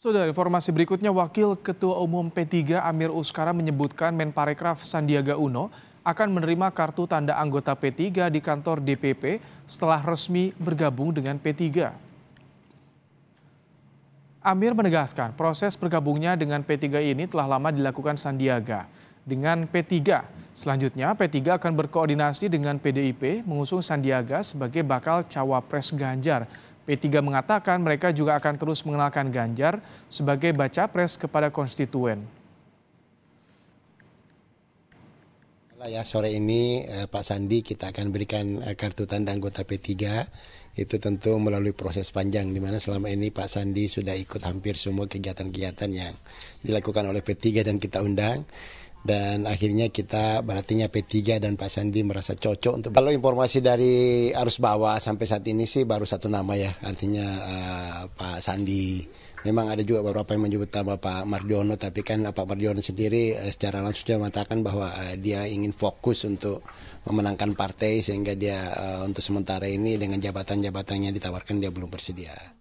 Sudah informasi berikutnya Wakil Ketua Umum P3 Amir Uskara menyebutkan Menparekraf Sandiaga Uno akan menerima kartu tanda anggota P3 di kantor DPP setelah resmi bergabung dengan P3. Amir menegaskan proses bergabungnya dengan P3 ini telah lama dilakukan Sandiaga dengan P3. Selanjutnya P3 akan berkoordinasi dengan PDIP mengusung Sandiaga sebagai bakal cawapres Ganjar p mengatakan mereka juga akan terus mengenalkan Ganjar sebagai baca pres kepada konstituen. Ya sore ini eh, Pak Sandi kita akan berikan eh, kartu tanda anggota P3 itu tentu melalui proses panjang di mana selama ini Pak Sandi sudah ikut hampir semua kegiatan-kegiatan yang dilakukan oleh P3 dan kita undang dan akhirnya kita berartinya P3 dan Pak Sandi merasa cocok untuk kalau informasi dari arus bawah sampai saat ini sih baru satu nama ya artinya uh, Pak Sandi memang ada juga beberapa yang menyebut nama Pak Mardiono tapi kan Pak Mardiono sendiri uh, secara langsung mengatakan bahwa uh, dia ingin fokus untuk memenangkan partai sehingga dia uh, untuk sementara ini dengan jabatan jabatannya ditawarkan dia belum bersedia